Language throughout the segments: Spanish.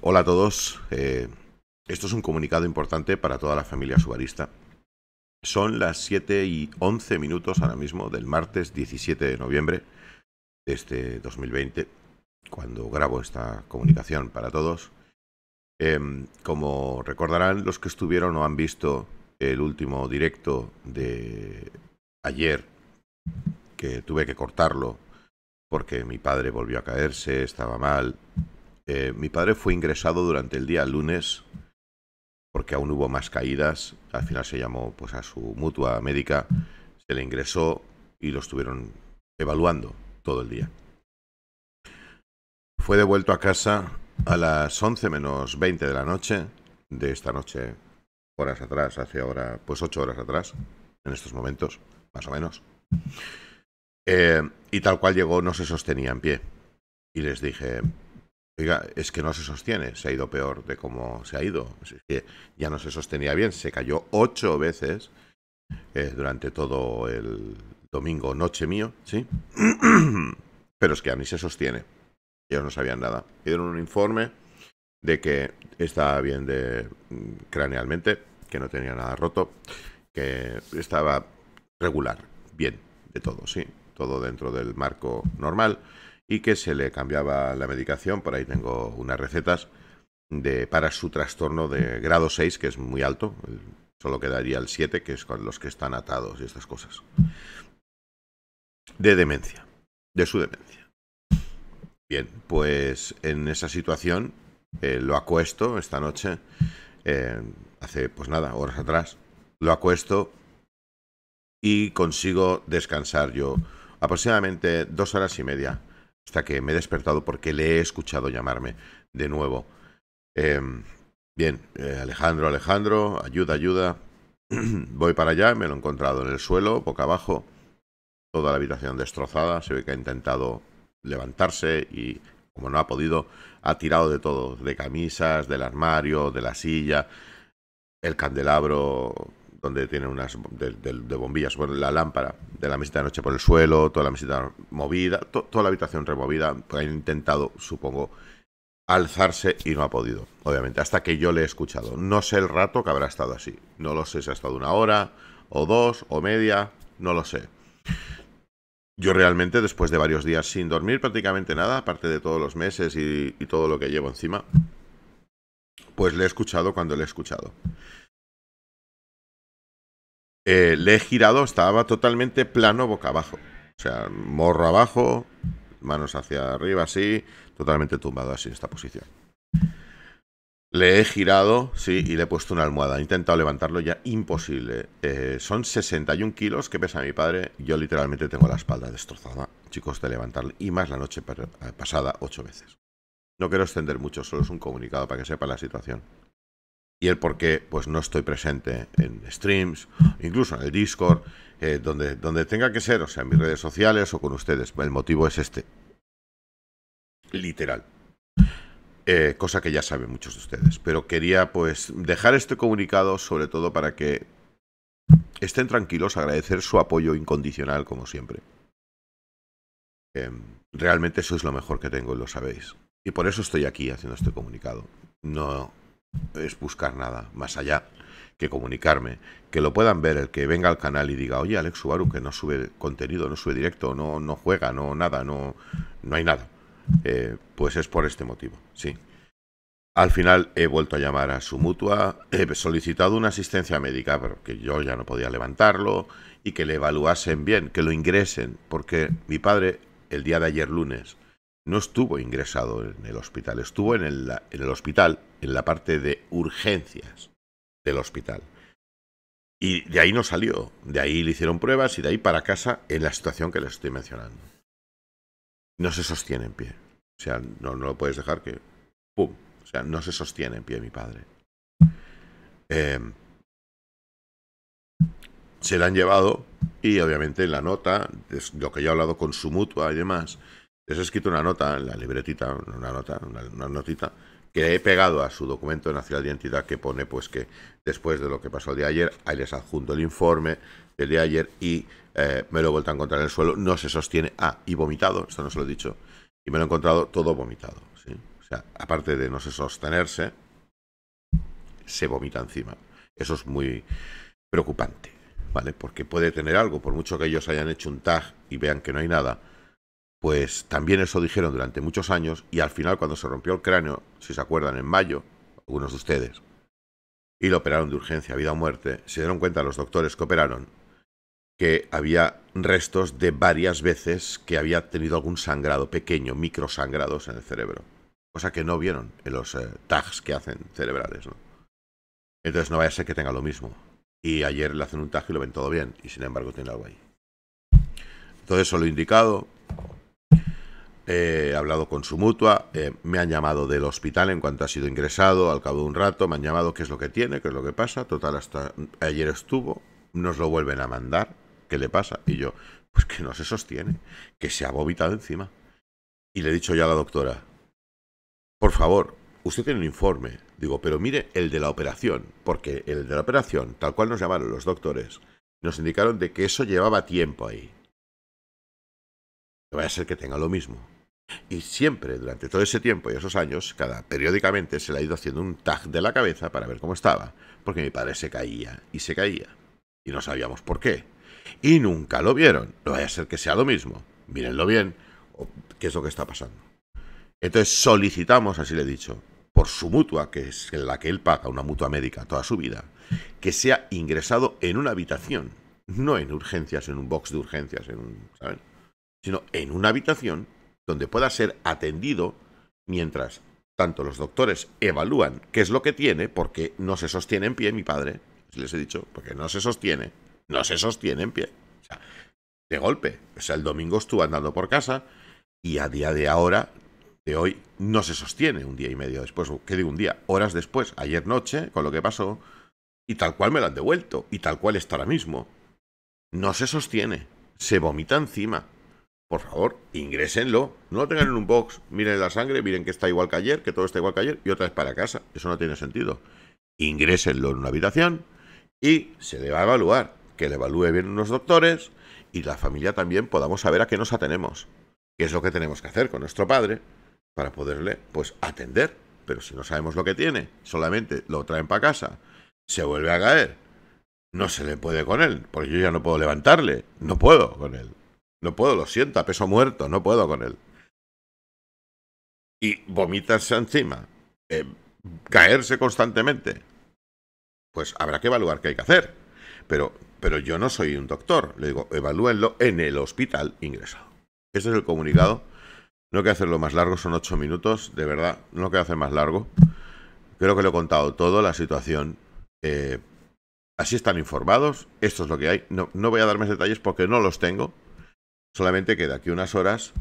Hola a todos. Eh, esto es un comunicado importante para toda la familia subarista. Son las 7 y 11 minutos ahora mismo del martes 17 de noviembre de este 2020, cuando grabo esta comunicación para todos. Em, como recordarán los que estuvieron o han visto el último directo de ayer, que tuve que cortarlo porque mi padre volvió a caerse, estaba mal, eh, mi padre fue ingresado durante el día lunes porque aún hubo más caídas. Al final se llamó pues a su mutua médica, se le ingresó y lo estuvieron evaluando todo el día. Fue devuelto a casa a las 11 menos 20 de la noche de esta noche, horas atrás, hace ahora, pues 8 horas atrás, en estos momentos, más o menos. Eh, y tal cual llegó, no se sostenía en pie. Y les dije, es que no se sostiene, se ha ido peor de cómo se ha ido. Es que ya no se sostenía bien, se cayó ocho veces eh, durante todo el domingo noche mío, ¿sí? Pero es que a mí se sostiene. Ellos no sabían nada. Dieron un informe de que estaba bien de mm, cranealmente, que no tenía nada roto, que estaba regular, bien de todo, sí, todo dentro del marco normal y que se le cambiaba la medicación, por ahí tengo unas recetas, de, para su trastorno de grado 6, que es muy alto, solo quedaría el 7, que es con los que están atados y estas cosas, de demencia, de su demencia. Bien, pues en esa situación eh, lo acuesto esta noche, eh, hace pues nada, horas atrás, lo acuesto y consigo descansar yo aproximadamente dos horas y media hasta que me he despertado porque le he escuchado llamarme de nuevo. Em, bien, eh, Alejandro, Alejandro, ayuda, ayuda. Voy para allá, me lo he encontrado en el suelo, boca abajo, toda la habitación destrozada, se ve que ha intentado levantarse y como no ha podido, ha tirado de todo, de camisas, del armario, de la silla, el candelabro donde tiene unas de, bombillas, bueno, la lámpara de la mesita de noche por el suelo, toda la mesita movida, toda la habitación removida, pues ha intentado, supongo, alzarse y no ha podido, obviamente, hasta que yo le he escuchado. No sé el rato que habrá estado así, no lo sé si ha estado una hora, o dos, o media, no lo sé. Yo realmente, después de varios días sin dormir prácticamente nada, aparte de todos los meses y todo lo que llevo encima, pues le he escuchado cuando le he escuchado. Eh, le he girado, estaba totalmente plano boca abajo. O sea, morro abajo, manos hacia arriba, así, totalmente tumbado así en esta posición. Le he girado, sí, y le he puesto una almohada. He intentado levantarlo ya, imposible. Eh, son 61 kilos que pesa mi padre. Yo literalmente tengo la espalda destrozada, chicos, de levantarle. Y más la noche pasada, ocho veces. No quiero extender mucho, solo es un comunicado para que sepa la situación y el por qué pues no estoy presente en streams, incluso en el Discord, eh, donde, donde tenga que ser, o sea, en mis redes sociales o con ustedes. El motivo es este. Literal. Eh, cosa que ya saben muchos de ustedes. Pero quería pues dejar este comunicado sobre todo para que estén tranquilos, agradecer su apoyo incondicional como siempre. Eh, realmente sois lo mejor que tengo y lo sabéis. Y por eso estoy aquí haciendo este comunicado. No, es buscar nada más allá que comunicarme, que lo puedan ver, el que venga al canal y diga, oye, Alex Subaru, que no sube contenido, no sube directo, no, no juega, no nada, no, no hay nada. Eh, pues es por este motivo, sí. Al final he vuelto a llamar a su mutua, he solicitado una asistencia médica, porque yo ya no podía levantarlo, y que le evaluasen bien, que lo ingresen, porque mi padre el día de ayer lunes no estuvo ingresado en el hospital, estuvo en el, en el hospital, en la parte de urgencias del hospital. Y de ahí no salió, de ahí le hicieron pruebas y de ahí para casa en la situación que les estoy mencionando. No se sostiene en pie. O sea, no, lo puedes dejar que... ¡Pum! O sea, no se sostiene en pie mi padre. Em, se la han llevado y obviamente en la nota, lo que yo he hablado con su mutua y demás, les he escrito una nota en la libretita, una nota, una, notita, que he pegado a su documento de nacional de identidad que pone pues que después de lo que pasó el día de ayer, ahí les adjunto el informe del día de ayer y eh, me lo he vuelto a encontrar en el suelo, no se sostiene, ah, y vomitado, esto no se lo he dicho, y me lo he encontrado todo vomitado, ¿sí? O sea, aparte de no se sostenerse, se vomita encima. Eso es muy preocupante, ¿vale? Porque puede tener algo, por mucho que ellos hayan hecho un tag y vean que no hay nada, pues también eso dijeron durante muchos años y al final cuando se rompió el cráneo, si se acuerdan, en mayo, algunos de ustedes, y lo operaron de urgencia, vida o muerte, se dieron cuenta los doctores que operaron que había restos de varias veces que había tenido algún sangrado pequeño, microsangrados en el cerebro, cosa que no vieron en los eh, tags que hacen cerebrales. ¿no? Entonces no vaya a ser que tenga lo mismo. Y ayer le hacen un tag y lo ven todo bien, y sin embargo tiene algo ahí. Todo eso lo indicado, he hablado con su mutua, eh, me han llamado del hospital en cuanto ha sido ingresado, al cabo de un rato me han llamado qué es lo que tiene, qué es lo que pasa, total hasta ayer estuvo, nos lo vuelven a mandar, qué le pasa, y yo, pues que no se sostiene, que se ha vomitado encima. Y le he dicho yo a la doctora, por favor, usted tiene un informe, digo, pero mire el de la operación, porque el de la operación, tal cual nos llamaron los doctores, nos indicaron de que eso llevaba tiempo ahí. vaya a ser que tenga lo mismo. Y siempre, durante todo ese tiempo y esos años, cada periódicamente se le ha ido haciendo un tag de la cabeza para ver cómo estaba, porque mi padre se caía y se caía. Y no sabíamos por qué. Y nunca lo vieron. No vaya a ser que sea lo mismo. Mírenlo bien, qué es lo que está pasando. Entonces solicitamos, así le he dicho, por su mutua, que es la que él paga, una mutua médica toda su vida, que sea ingresado en una habitación, no en urgencias, en un box de urgencias, en un, ¿saben? sino en una habitación donde pueda ser atendido mientras tanto los doctores evalúan qué es lo que tiene, porque no se sostiene en pie mi padre, les he dicho, porque no se sostiene, no se sostiene en pie. O sea, de golpe, o sea, el domingo estuvo andando por casa y a día de ahora, de hoy, no se sostiene un día y medio después, ¿qué digo? Un día, horas después, ayer noche, con lo que pasó, y tal cual me lo han devuelto, y tal cual está ahora mismo. No se sostiene, se vomita encima, por favor, ingrésenlo. No lo tengan en un box, miren la sangre, miren que está igual que ayer, que todo está igual que ayer y otra vez para casa. Eso no tiene sentido. Ingrésenlo en una habitación y se le va a evaluar. Que le evalúe bien unos doctores y la familia también podamos saber a qué nos atenemos. ¿Qué es lo que tenemos que hacer con nuestro padre para poderle pues atender? Pero si no sabemos lo que tiene, solamente lo traen para casa, se vuelve a caer, no se le puede con él, porque yo ya no puedo levantarle, no puedo con él. No puedo, lo siento, a peso muerto, no puedo con él. Y vomitarse encima, eh, caerse constantemente. Pues habrá que evaluar qué hay que hacer. Pero, pero yo no soy un doctor. Le digo, evalúenlo en el hospital ingresado. Ese es el comunicado. No que hacerlo más largo, son ocho minutos, de verdad, no quiero hacer más largo. Creo que lo he contado todo, la situación. Eh, así están informados, esto es lo que hay. no voy a dar más detalles porque no los tengo. Solamente que de aquí unas horas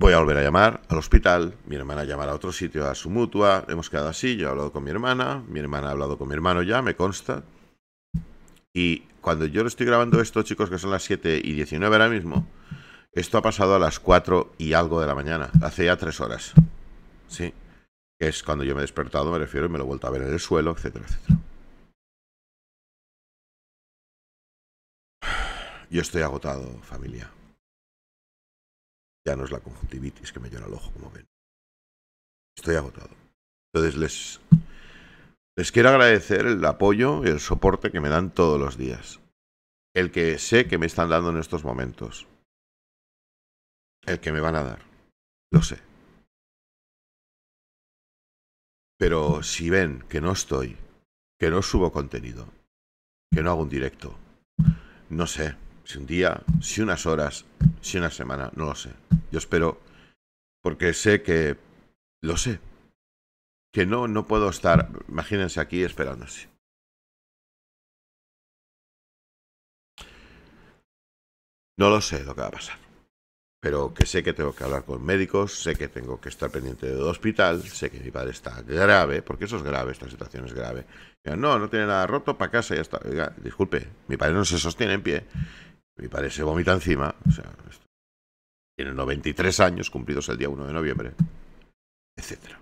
voy a volver a llamar al hospital, mi hermana llamará a otro sitio, a su mutua, hemos quedado así, yo he hablado con mi hermana, mi hermana ha hablado con mi hermano ya, me consta. Y cuando yo lo estoy grabando esto, chicos, que son las 7 y 19 ahora mismo, esto ha pasado a las 4 y algo de la mañana, hace ya 3 horas. Sí, es cuando yo me he despertado, me refiero, y me lo he vuelto a ver en el suelo, etcétera, etcétera. Yo estoy agotado, familia. Ya no es la conjuntivitis que me llora el ojo, como ven. Estoy agotado. Entonces les, les quiero agradecer el apoyo y el soporte que me dan todos los días. El que sé que me están dando en estos momentos. El que me van a dar. Lo sé. Pero si ven que no estoy, que no subo contenido, que no hago un directo, no sé, si un día, si unas horas, si una semana, no lo sé. Yo espero, porque sé que, lo sé, que no, no puedo estar, imagínense aquí esperándose. No lo sé lo que va a pasar. Pero que sé que tengo que hablar con médicos, sé que tengo que estar pendiente del hospital, sé que mi padre está grave, porque eso es grave, esta situación es grave. no, no tiene nada roto, para casa ya está. disculpe, mi padre no se sostiene en pie mi padre vomita encima. O sea, tiene 93 años cumplidos el día 1 de noviembre, etc.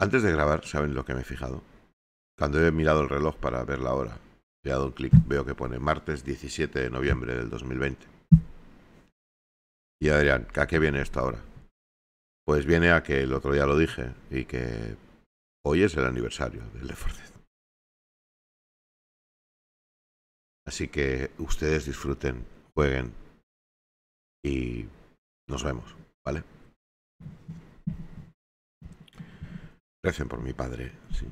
Antes de grabar, ¿saben lo que me he fijado? Cuando he mirado el reloj para ver la hora, he dado un clic, veo que pone martes 17 de noviembre del 2020. Y Adrián, ¿a qué viene esto ahora? Pues viene a que el otro día lo dije y que hoy es el aniversario del Así que ustedes disfruten, jueguen y nos vemos, ¿vale? Gracias por mi padre, sí.